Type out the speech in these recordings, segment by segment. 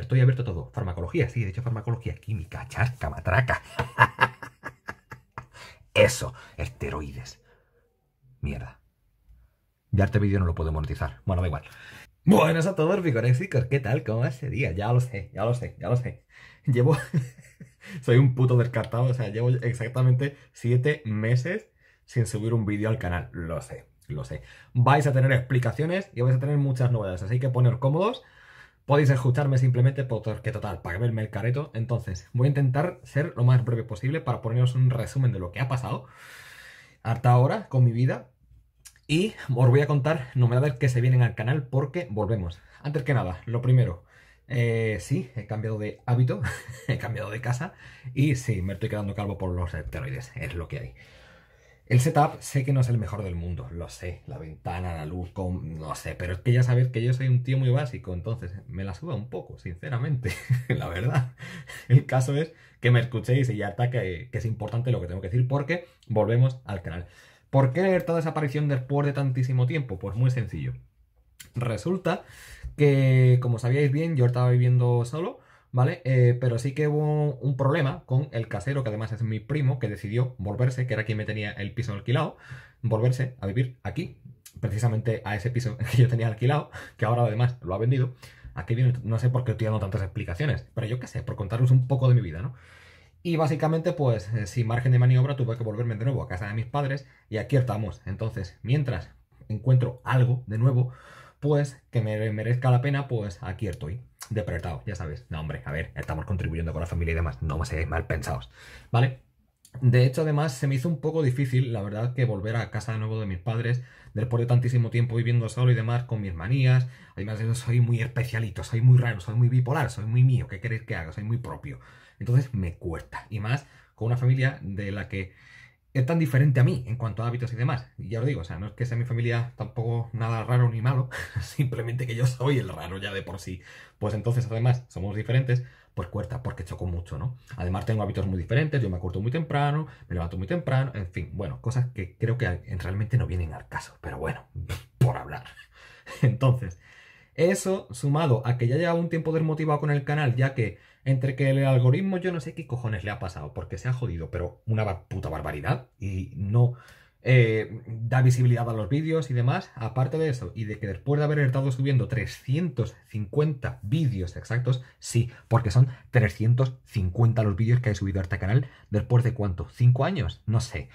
Estoy abierto todo. Farmacología, sí, de hecho farmacología química, chasca, matraca. Eso, esteroides. Mierda. Ya este vídeo no lo puedo monetizar. Bueno, da igual. Buenas a todos, vigorexicos. ¿Qué tal? ¿Cómo va ese día? Ya lo sé, ya lo sé, ya lo sé. Llevo... Soy un puto descartado. O sea, llevo exactamente siete meses sin subir un vídeo al canal. Lo sé, lo sé. Vais a tener explicaciones y vais a tener muchas novedades. Así que poneros cómodos Podéis escucharme simplemente porque total, para verme el careto. Entonces, voy a intentar ser lo más breve posible para poneros un resumen de lo que ha pasado hasta ahora con mi vida. Y os voy a contar novedades que se vienen al canal porque volvemos. Antes que nada, lo primero, eh, sí, he cambiado de hábito, he cambiado de casa y sí, me estoy quedando calvo por los esteroides, es lo que hay. El setup sé que no es el mejor del mundo, lo sé, la ventana, la luz, no sé, pero es que ya sabéis que yo soy un tío muy básico, entonces me la suda un poco, sinceramente, la verdad. El caso es que me escuchéis y ya está, que, es importante lo que tengo que decir, porque volvemos al canal. ¿Por qué leer toda esa aparición después de tantísimo tiempo? Pues muy sencillo. Resulta que, como sabíais bien, yo estaba viviendo solo ¿vale? Eh, pero sí que hubo un problema con el casero, que además es mi primo, que decidió volverse, que era quien me tenía el piso alquilado, volverse a vivir aquí, precisamente a ese piso que yo tenía alquilado, que ahora además lo ha vendido. Aquí viene, no sé por qué estoy dando tantas explicaciones, pero yo qué sé, por contaros un poco de mi vida, ¿no? Y básicamente, pues, eh, sin margen de maniobra, tuve que volverme de nuevo a casa de mis padres y aquí estamos. Entonces, mientras encuentro algo de nuevo, pues que me merezca la pena, pues aquí estoy. Depretados, ya sabes. No, hombre, a ver, estamos contribuyendo con la familia y demás. No me seáis mal pensados. ¿Vale? De hecho, además, se me hizo un poco difícil, la verdad, que volver a casa de nuevo de mis padres después de tantísimo tiempo viviendo solo y demás, con mis manías. Además, yo soy muy especialito, soy muy raro, soy muy bipolar, soy muy mío. ¿Qué queréis que haga? Soy muy propio. Entonces, me cuesta. Y más con una familia de la que es tan diferente a mí en cuanto a hábitos y demás. Y ya os digo, o sea, no es que sea mi familia tampoco nada raro ni malo, simplemente que yo soy el raro ya de por sí. Pues entonces, además, somos diferentes, pues cuesta, porque choco mucho, ¿no? Además, tengo hábitos muy diferentes, yo me acuerdo muy temprano, me levanto muy temprano, en fin, bueno, cosas que creo que realmente no vienen al caso, pero bueno, por hablar. Entonces, eso sumado a que ya lleva un tiempo desmotivado con el canal, ya que entre que el algoritmo yo no sé qué cojones le ha pasado, porque se ha jodido, pero una puta barbaridad y no eh, da visibilidad a los vídeos y demás. Aparte de eso, y de que después de haber estado subiendo 350 vídeos exactos, sí, porque son 350 los vídeos que he subido a este canal, después de cuánto, 5 años, no sé,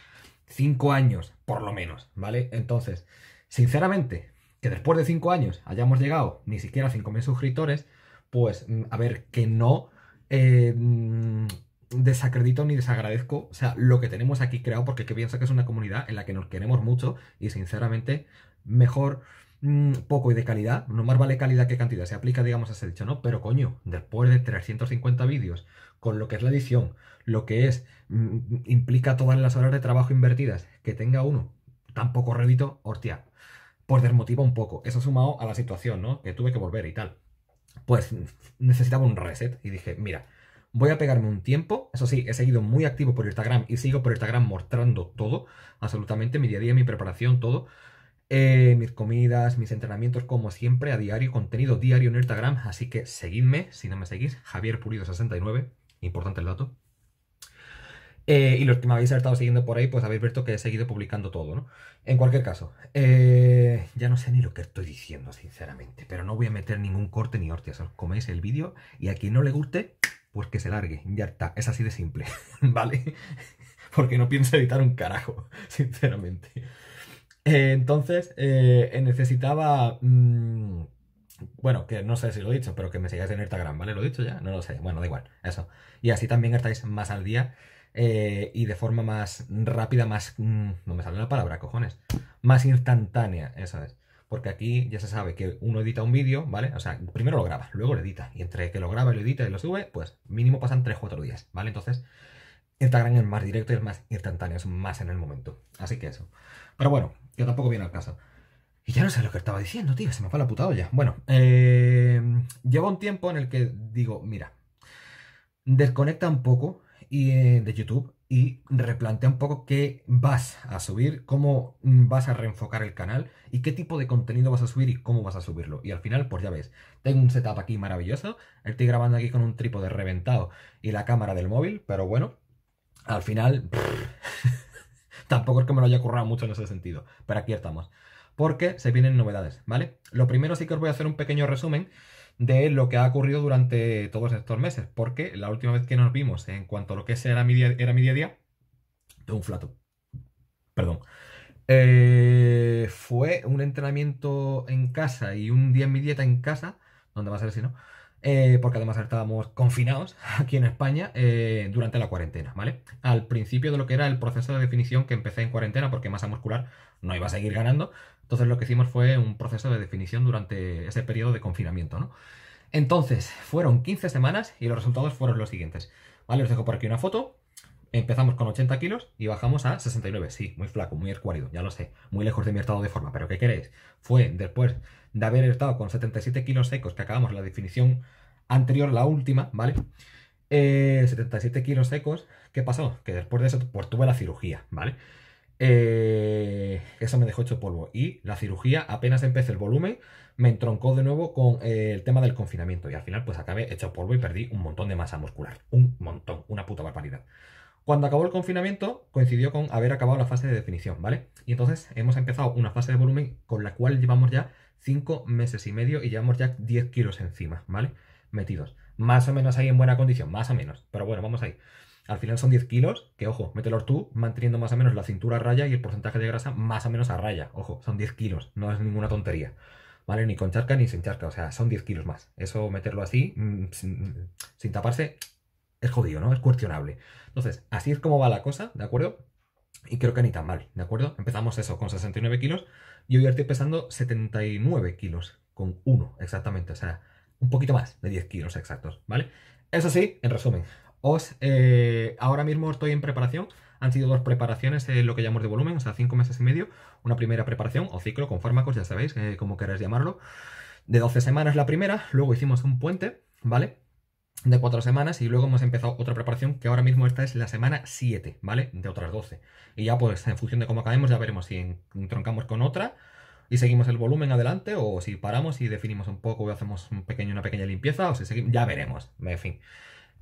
5 años por lo menos, ¿vale? Entonces, sinceramente, que después de 5 años hayamos llegado ni siquiera a 5.000 suscriptores, pues mm, a ver, que no eh, mm, desacredito ni desagradezco, sea, lo que tenemos aquí creado, porque que pienso que es una comunidad en la que nos queremos mucho y sinceramente mejor mm, poco y de calidad, no más vale calidad que cantidad, se aplica digamos a ese dicho, ¿no? Pero coño, después de 350 vídeos, con lo que es la edición, lo que es, implica todas las horas de trabajo invertidas, que tenga uno tan poco rédito, hostia, pues desmotiva un poco. Eso sumado a la situación, ¿no? Que tuve que volver y tal. Pues necesitaba un reset y dije, mira, voy a pegarme un tiempo. Eso sí, he seguido muy activo por Instagram y sigo por Instagram mostrando todo, absolutamente, mi día a día, mi preparación, todo. Eh, mis comidas, mis entrenamientos, como siempre, a diario, contenido diario en Instagram. Así que seguidme, si no me seguís, Javier purido 69 importante el dato. Eh, y los que me habéis estado siguiendo por ahí, pues habéis visto que he seguido publicando todo, ¿no? En cualquier caso, eh, ya no sé ni lo que estoy diciendo, sinceramente, pero no voy a meter ningún corte ni hostias. Os coméis el vídeo y a quien no le guste, pues que se largue. Ya está, es así de simple, ¿vale? Porque no pienso editar un carajo, sinceramente. Eh, entonces, necesitaba... Mm, bueno, que no sé si lo he dicho, pero que me sigáis en Instagram, ¿vale? ¿Lo he dicho ya? No lo sé. Bueno, da igual, eso. Y así también estáis más al día eh, y de forma más rápida, más... Mm, no me sale la palabra, cojones. Más instantánea, eso es. Porque aquí ya se sabe que uno edita un vídeo, ¿vale? O sea, primero lo graba, luego lo edita. Y entre que lo graba y lo edita y lo sube, pues mínimo pasan 3-4 días, ¿vale? Entonces, Instagram es más directo y es más instantáneo, es más en el momento. Así que eso. Pero bueno, yo tampoco viene al caso. Y ya no sé lo que estaba diciendo, tío, se me fue la putada ya. Bueno, eh, llevo un tiempo en el que digo, mira, desconecta un poco y, eh, de YouTube y replantea un poco qué vas a subir, cómo mm, vas a reenfocar el canal y qué tipo de contenido vas a subir y cómo vas a subirlo. Y al final, pues ya ves, tengo un setup aquí maravilloso, estoy grabando aquí con un trípode reventado y la cámara del móvil, pero bueno, al final tampoco es que me lo haya currado mucho en ese sentido, pero aquí estamos. Porque se vienen novedades, ¿vale? Lo primero sí que os voy a hacer un pequeño resumen de lo que ha ocurrido durante todos estos meses, porque la última vez que nos vimos en cuanto a lo que era mi día, era mi a día, de un flato, perdón, eh, fue un entrenamiento en casa y un día en mi dieta en casa, ¿Dónde va a ser si no, eh, porque además estábamos confinados aquí en España eh, durante la cuarentena, ¿vale? Al principio de lo que era el proceso de definición que empecé en cuarentena, porque masa muscular no iba a seguir ganando, entonces lo que hicimos fue un proceso de definición durante ese periodo de confinamiento, ¿no? Entonces, fueron 15 semanas y los resultados fueron los siguientes, ¿vale? Os dejo por aquí una foto. Empezamos con 80 kilos y bajamos a 69. Sí, muy flaco, muy escuálido, ya lo sé. Muy lejos de mi estado de forma, pero ¿qué queréis? Fue después de haber estado con 77 kilos secos, que acabamos la definición anterior, la última, ¿vale? 77 eh, kilos secos, ¿qué pasó? Que después de eso, pues tuve la cirugía, ¿vale? Eh, eso me dejó hecho polvo. Y la cirugía, apenas empecé el volumen, me entroncó de nuevo con eh, el tema del confinamiento. Y al final, pues acabé hecho polvo y perdí un montón de masa muscular. Un montón, una puta barbaridad. Cuando acabó el confinamiento, coincidió con haber acabado la fase de definición, ¿vale? Y entonces hemos empezado una fase de volumen con la cual llevamos ya 5 meses y medio y llevamos ya 10 kilos encima, ¿vale? Metidos. Más o menos ahí en buena condición, más o menos. Pero bueno, vamos ahí. Al final son 10 kilos, que ojo, mételos tú, manteniendo más o menos la cintura a raya y el porcentaje de grasa más o menos a raya. Ojo, son 10 kilos, no es ninguna tontería. ¿Vale? Ni con charca ni sin charca, o sea, son 10 kilos más. Eso meterlo así, mm, sin, sin taparse, es jodido, ¿no? Es cuestionable. Entonces, así es como va la cosa, ¿de acuerdo? Y creo que ni tan mal, ¿de acuerdo? Empezamos eso con 69 kilos y hoy estoy pesando 79 kilos, con uno exactamente, o sea, un poquito más de 10 kilos exactos, ¿vale? Eso sí, en resumen, os eh, ahora mismo estoy en preparación han sido dos preparaciones, en lo que llamamos de volumen, o sea, cinco meses y medio. Una primera preparación o ciclo con fármacos, ya sabéis, cómo eh, como queráis llamarlo, de 12 semanas la primera. Luego hicimos un puente, ¿vale? de cuatro semanas y luego hemos empezado otra preparación que ahora mismo esta es la semana 7, ¿vale? De otras 12. Y ya pues en función de cómo acabemos ya veremos si entroncamos con otra y seguimos el volumen adelante o si paramos y definimos un poco o hacemos un pequeño, una pequeña limpieza o si seguimos, ya veremos, en fin.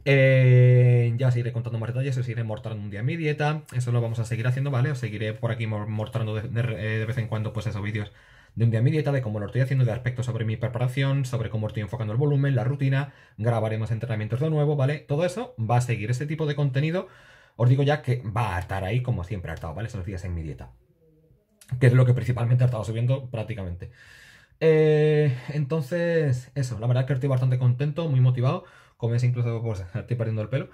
Eh, ya os iré contando más detalles, os iré mortando un día mi dieta, eso lo vamos a seguir haciendo, ¿vale? Os seguiré por aquí mortando de, eh, de vez en cuando pues esos vídeos un en mi dieta, de cómo lo estoy haciendo, de aspectos sobre mi preparación, sobre cómo estoy enfocando el volumen, la rutina, grabaremos entrenamientos de nuevo, ¿vale? Todo eso va a seguir. Este tipo de contenido, os digo ya que va a estar ahí como siempre ha estado, ¿vale? Esos días en mi dieta. Que es lo que principalmente he estado subiendo prácticamente. Eh, entonces, eso, la verdad es que estoy bastante contento, muy motivado. Como incluso pues, estoy perdiendo el pelo.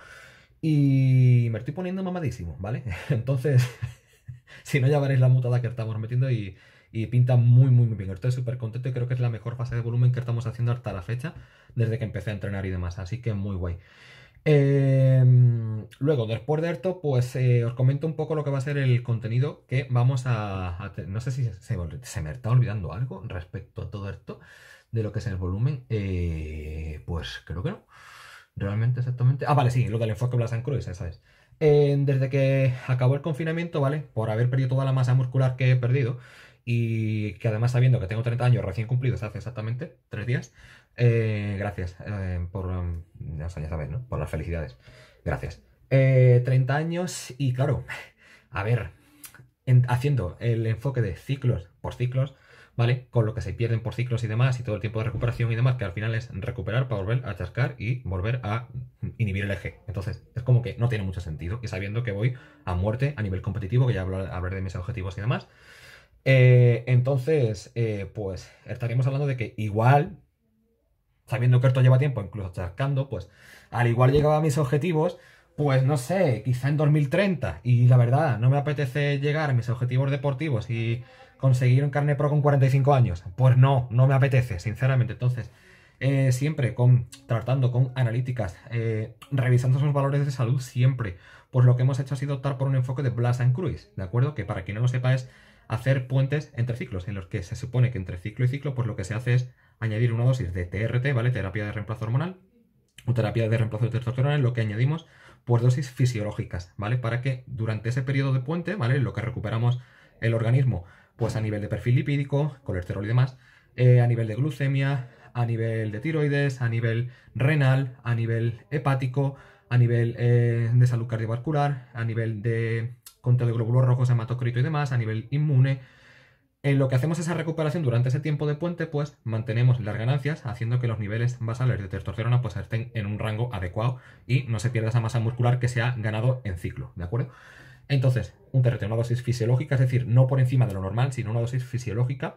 Y me estoy poniendo mamadísimo, ¿vale? Entonces, si no, ya veréis la mutada que estamos metiendo y, y pinta muy, muy, muy bien. Estoy súper contento y creo que es la mejor fase de volumen que estamos haciendo hasta la fecha, desde que empecé a entrenar y demás, así que muy guay. Em, luego, después de esto, pues eh, os comento un poco lo que va a ser el contenido que vamos a... no sé si se, me está olvidando algo respecto a todo esto, de lo que es el volumen. Eh, pues creo que no. Realmente exactamente... Ah, vale, sí, lo del enfoque Blas Cruz, esa es. Em, desde que acabó el confinamiento, ¿vale? Por haber perdido toda la masa muscular que he perdido, y que además sabiendo que tengo 30 años recién cumplidos hace exactamente tres días, eh, gracias eh, por, mm, Por las felicidades. Gracias. 30 eh, años y claro, a ver, haciendo el enfoque de ciclos por ciclos, ¿vale? Con lo que se pierden por ciclos y demás y todo el tiempo de recuperación y demás, que al final es recuperar para volver a atascar y volver a inhibir el eje. Entonces, es como que no tiene mucho sentido y sabiendo que voy a muerte a nivel competitivo, que ya hablaré de mis objetivos y demás. Eh, entonces, eh, pues estaríamos hablando de que igual, sabiendo que esto lleva tiempo, incluso chascando, pues al igual llegaba a mis objetivos, pues no sé, quizá en 2030. Y la verdad, no me apetece llegar a mis objetivos deportivos y conseguir un carnet pro con 45 años. Pues no, no me apetece, sinceramente. Entonces, eh, siempre con, tratando con analíticas, revisando esos valores de salud siempre. Pues lo que hemos hecho ha sido optar por un enfoque de Blas and Cruise, ¿de acuerdo? Que para quien no lo sepa es hacer puentes entre ciclos, en los que se supone que entre ciclo y ciclo, pues lo que se hace es añadir una dosis de TRT, ¿vale? Terapia de reemplazo hormonal, o terapia de reemplazo de testosterona, en lo que añadimos, pues dosis fisiológicas, ¿vale? Para que durante ese periodo de puente, ¿vale? lo que recuperamos el organismo, pues a nivel de perfil lipídico, colesterol y demás, eh, a nivel de glucemia, a nivel de tiroides, a nivel renal, a nivel hepático, a nivel eh, de salud cardiovascular, a nivel de contra de glóbulos rojos, hematocrito y demás, a nivel inmune. En lo que hacemos esa recuperación durante ese tiempo de puente, pues mantenemos las ganancias, haciendo que los niveles basales de testosterona pues, estén en un rango adecuado y no se pierda esa masa muscular que se ha ganado en ciclo, ¿de acuerdo? Entonces, un TRT, una dosis fisiológica, es decir, no por encima de lo normal, sino una dosis fisiológica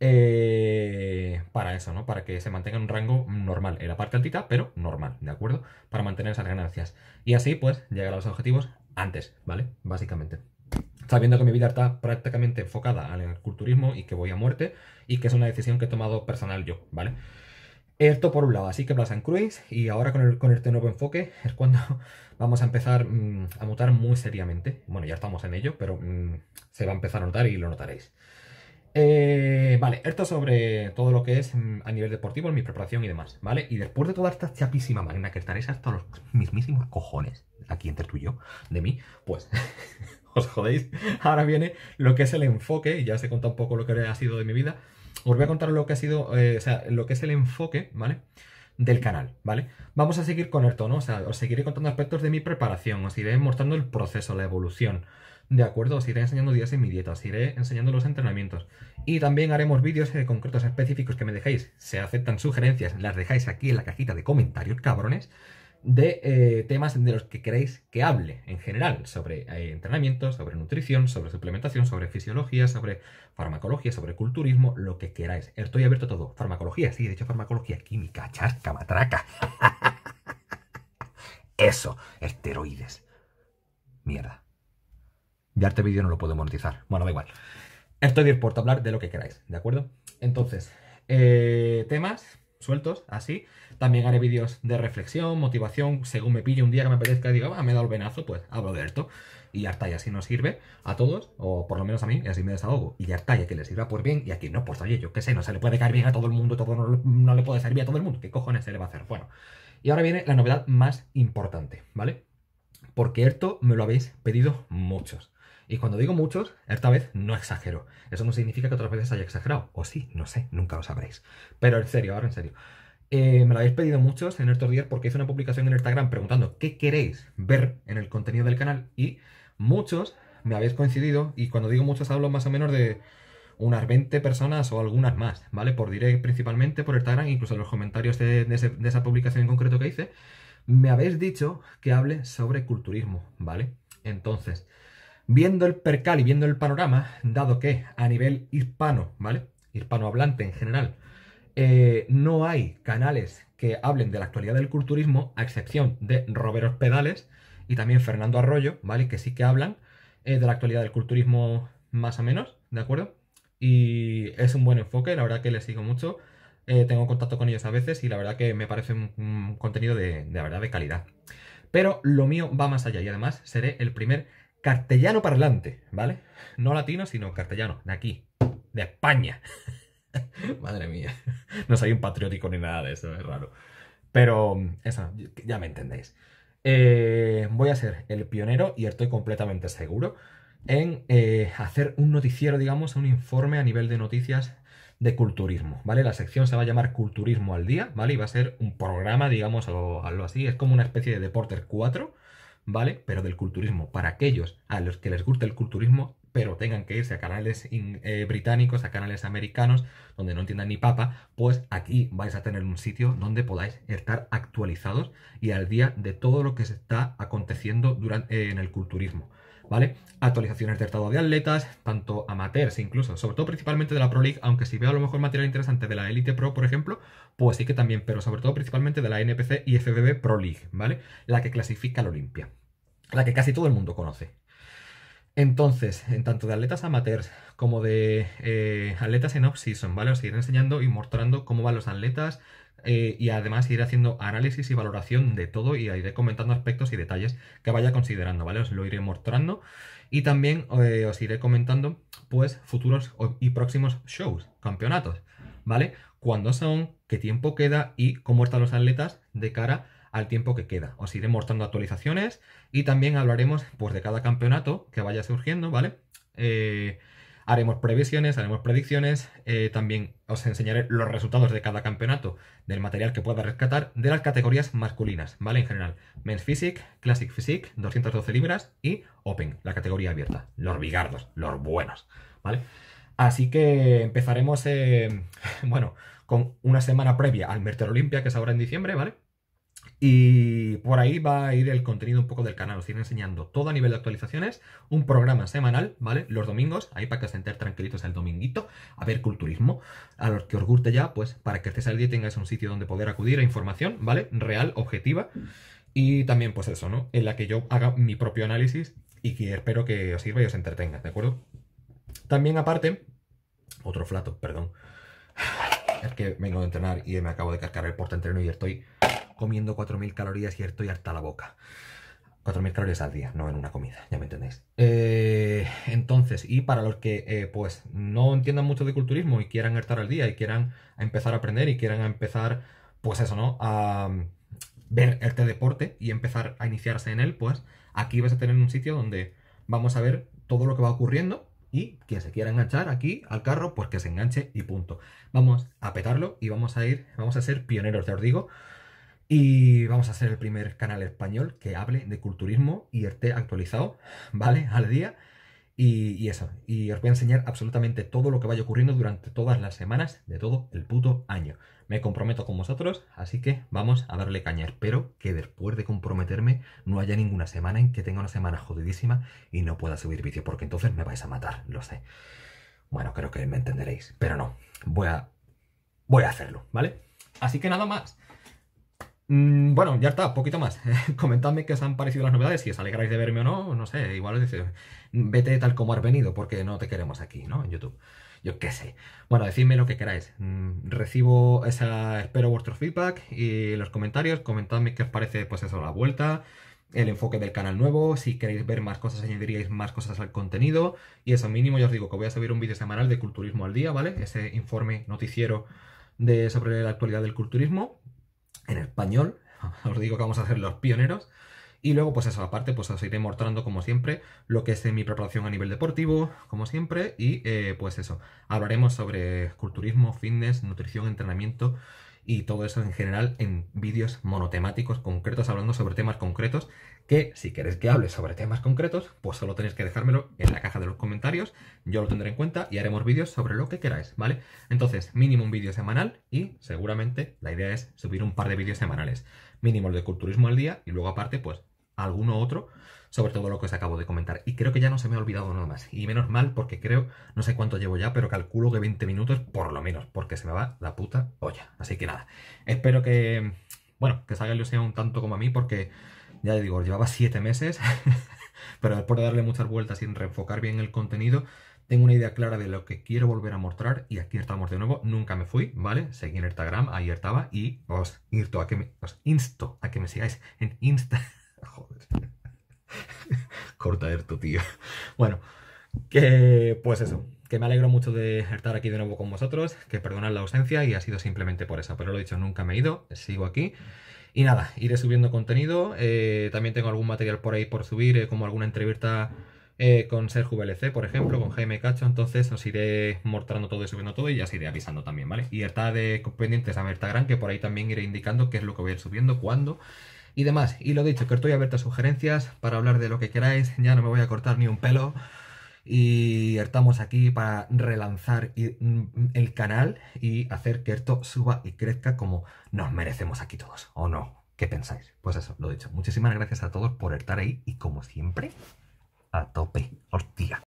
eh, para eso, ¿no? Para que se mantenga en un rango normal, en la parte altita, pero normal, ¿de acuerdo? Para mantener esas ganancias. Y así, pues, llegar a los objetivos antes, ¿vale? Básicamente. Sabiendo que mi vida está prácticamente enfocada al culturismo y que voy a muerte y que es una decisión que he tomado personal yo, ¿vale? Esto por un lado, así que San Cruz y ahora con, con este nuevo enfoque es cuando vamos a empezar mm, a mutar muy seriamente. Bueno, ya estamos en ello, pero mm, se va a empezar a notar y lo notaréis. Eh, vale, esto sobre todo lo que es mm, a nivel deportivo, mi preparación y demás, ¿vale? Y después de toda esta chapísima manera que estaréis hasta los mismísimos cojones, aquí entre tú y yo, de mí, pues os jodéis. Ahora viene lo que es el enfoque, ya os he contado un poco lo que ha sido de mi vida. Os voy a contar lo que ha sido, eh, o sea, lo que es el enfoque, ¿vale? vale del canal, ¿vale? Vamos a seguir con el tono, o sea, os seguiré contando aspectos de mi preparación, os iré mostrando el proceso, la evolución, ¿de acuerdo? Os iré enseñando días en mi dieta, os iré enseñando los entrenamientos. Y también haremos vídeos de eh, concretos específicos que me dejéis. Se aceptan sugerencias, las dejáis aquí en la cajita de comentarios, cabrones de eh, temas de los que queréis que hable en general, sobre eh, entrenamiento, sobre nutrición, sobre suplementación, sobre fisiología, sobre farmacología, sobre culturismo, lo que queráis. Estoy abierto a todo. Farmacología, sí, De hecho, farmacología, química, chasca, matraca. Eso, esteroides. Mierda. De este vídeo no lo puedo monetizar. Bueno, da igual. Estoy dispuesto a hablar de lo que queráis, ¿de acuerdo? Entonces, eh, temas sueltos, así. También haré vídeos de reflexión, motivación, según me pille un día que me apetezca diga, ah, me da el venazo, pues hablo de esto. Y ya está, así nos sirve a todos, o por lo menos a mí, y así me desahogo. Y ya está, y le sirva por pues bien, y aquí no, pues oye, yo qué sé, no se le puede caer bien a todo el mundo, todo no, le puede servir a todo el mundo, ¿qué cojones se le va a hacer? Bueno, y ahora viene la novedad más importante, ¿vale? Porque esto me lo habéis pedido muchos. Y cuando digo muchos, esta vez no exagero. Eso no significa que otras veces haya exagerado. O sí, no sé, nunca lo sabréis. Pero en serio, ahora en serio. Eh, me lo habéis pedido muchos en estos días porque hice una publicación en Instagram preguntando qué queréis ver en el contenido del canal y muchos me habéis coincidido y cuando digo muchos hablo más o menos de unas 20 personas o algunas más, ¿vale? Por direct principalmente, por Instagram, incluso en los comentarios de esa publicación en concreto que hice, me habéis dicho que hable sobre culturismo, ¿vale? Entonces, Viendo el percal y viendo el panorama, dado que a nivel hispano, ¿vale? Hispanohablante en general, eh, no hay canales que hablen de la actualidad del culturismo, a excepción de Roberos Pedales y también Fernando Arroyo, ¿vale? Que sí que hablan eh, de la actualidad del culturismo más o menos, ¿de acuerdo? Y es un buen enfoque, la verdad que les sigo mucho. Eh, tengo contacto con ellos a veces y la verdad que me parece un, contenido de, verdad de calidad. Pero lo mío va más allá y además seré el primer Cartellano parlante, ¿vale? No latino, sino cartellano, de aquí, de España. Madre mía, no soy un patriótico ni nada de eso, es raro. Pero mm, eso, ya me entendéis. Eh, voy a ser el pionero, y estoy completamente seguro, en eh, hacer un noticiero, digamos, un informe a nivel de noticias de culturismo, ¿vale? La sección se va a llamar Culturismo al Día, ¿vale? Y va a ser un programa, digamos, o algo así. Es como una especie de Deporter 4, ¿vale? Pero del culturismo, para aquellos a los que les gusta el culturismo, pero tengan que irse a canales eh, británicos, a canales americanos, donde no entiendan ni papa, pues aquí vais a tener un sitio donde podáis estar actualizados y al día de todo lo que se está aconteciendo durante, en el culturismo. ¿vale? Actualizaciones de estado de atletas, tanto amateurs incluso, sobre todo principalmente de la Pro League, aunque si veo a lo mejor material interesante de la Elite Pro, por ejemplo, pues sí que también, pero sobre todo principalmente de la NPC y FBB Pro League, ¿vale? La que clasifica al Olimpia, la que casi todo el mundo conoce. Entonces, en tanto de atletas amateurs como de eh, atletas en off-season, ¿vale? Os iré enseñando y mostrando cómo van los atletas, eh, y además iré haciendo análisis y valoración de todo y iré comentando aspectos y detalles que vaya considerando, ¿vale? Os lo iré mostrando y también eh, os iré comentando pues futuros y próximos shows, campeonatos, ¿vale? Cuándo son, qué tiempo queda y cómo están los atletas de cara al tiempo que queda. Os iré mostrando actualizaciones y también hablaremos pues de cada campeonato que vaya surgiendo, ¿vale? Eh, Haremos previsiones, haremos predicciones, eh, también os enseñaré los resultados de cada campeonato, del material que pueda rescatar, de las categorías masculinas, ¿vale? En general, Men's Physique, Classic Physique, 212 libras y Open, la categoría abierta, los bigardos, los buenos, ¿vale? Así que empezaremos, eh, bueno, con una semana previa al Merter Olimpia, que es ahora en diciembre, ¿vale? Y por ahí va a ir el contenido un poco del canal. Os iré enseñando todo a nivel de actualizaciones, un programa semanal, ¿vale? Los domingos, ahí para que os sentéis tranquilitos el dominguito, a ver culturismo. A los que os guste ya, pues para que estés al día tengáis un sitio donde poder acudir a información, ¿vale? Real, objetiva. Y también, pues eso, ¿no? En la que yo haga mi propio análisis y que espero que os sirva y os entretenga, ¿de acuerdo? También, aparte, otro flato, perdón. Es que vengo de entrenar y me acabo de cargar el porta entreno y estoy comiendo 4.000 calorías y estoy harta la boca. 4.000 calorías al día, no en una comida, ya me entendéis. Eh, entonces, y para los que eh, pues no entiendan mucho de culturismo y quieran estar al día y quieran empezar a aprender y quieran empezar, pues eso, ¿no? A ver este deporte y empezar a iniciarse en él, pues aquí vas a tener un sitio donde vamos a ver todo lo que va ocurriendo y quien se quiera enganchar aquí al carro, pues que se enganche y punto. Vamos a petarlo y vamos a ir, vamos a ser pioneros, te os digo. Y vamos a ser el primer canal español que hable de culturismo y esté actualizado, ¿vale? Al día. Y, y, eso. Y os voy a enseñar absolutamente todo lo que vaya ocurriendo durante todas las semanas de todo el puto año. Me comprometo con vosotros, así que vamos a darle caña. Espero que después de comprometerme no haya ninguna semana en que tenga una semana jodidísima y no pueda subir vídeo, porque entonces me vais a matar, lo sé. Bueno, creo que me entenderéis, pero no. Voy a. Voy a hacerlo, ¿vale? Así que nada más. Mm, bueno, ya está, poquito más. Comentadme qué os han parecido las novedades, si os alegráis de verme o no, no sé, igual os dice, vete tal como has venido, porque no te queremos aquí, ¿no? En YouTube. Yo qué sé. Bueno, decidme lo que queráis. Mm, recibo esa, espero vuestro feedback y los comentarios. Comentadme qué os parece, pues eso, la vuelta, el enfoque del canal nuevo, si queréis ver más cosas, añadiríais más cosas al contenido. Y eso mínimo, ya os digo que voy a subir un vídeo semanal de culturismo al día, ¿vale? Ese informe noticiero de, sobre la actualidad del culturismo en español. Os digo que vamos a ser los pioneros. Y luego, pues eso, aparte, pues os iré mostrando, como siempre, lo que es mi preparación a nivel deportivo, como siempre, y eh, pues eso, hablaremos sobre culturismo, fitness, nutrición, entrenamiento y todo eso en general en vídeos monotemáticos concretos hablando sobre temas concretos que si queréis que hable sobre temas concretos pues solo tenéis que dejármelo en la caja de los comentarios yo lo tendré en cuenta y haremos vídeos sobre lo que queráis vale entonces mínimo un vídeo semanal y seguramente la idea es subir un par de vídeos semanales mínimo el de culturismo al día y luego aparte pues alguno otro sobre todo lo que os acabo de comentar. Y creo que ya no se me ha olvidado nada más. Y menos mal porque creo, no sé cuánto llevo ya, pero calculo que 20 minutos por lo menos, porque se me va la puta olla. Así que nada, espero que, bueno, que salga sea un tanto como a mí porque, ya le digo, llevaba 7 meses, pero después de darle muchas vueltas y reenfocar bien el contenido, tengo una idea clara de lo que quiero volver a mostrar y aquí estamos de nuevo. Nunca me fui, ¿vale? Seguí en Instagram, ahí estaba y os, a que me, insto a que me sigáis en Insta. Joder. Corta tu tío. Bueno, que pues eso. Que me alegro mucho de estar aquí de nuevo con vosotros, que perdonad la ausencia y ha sido simplemente por eso. Pero lo he dicho, nunca me he ido, sigo aquí. Y nada, iré subiendo contenido. Eh, también tengo algún material por ahí por subir, eh, como alguna entrevista eh, con Sergio VLC, por ejemplo, con Jaime Cacho. Entonces os iré mostrando todo y subiendo todo y ya os iré avisando también, ¿vale? Y está de pendientes a Mertagran, que por ahí también iré indicando qué es lo que voy a ir subiendo, cuándo y demás. Y lo dicho, que estoy abierto a sugerencias para hablar de lo que queráis, ya no me voy a cortar ni un pelo. Y estamos aquí para relanzar mm, el canal y hacer que esto suba y crezca como nos merecemos aquí todos, ¿o no? ¿Qué pensáis? Pues eso, lo dicho. Muchísimas gracias a todos por estar ahí y como siempre, a tope. Hostia.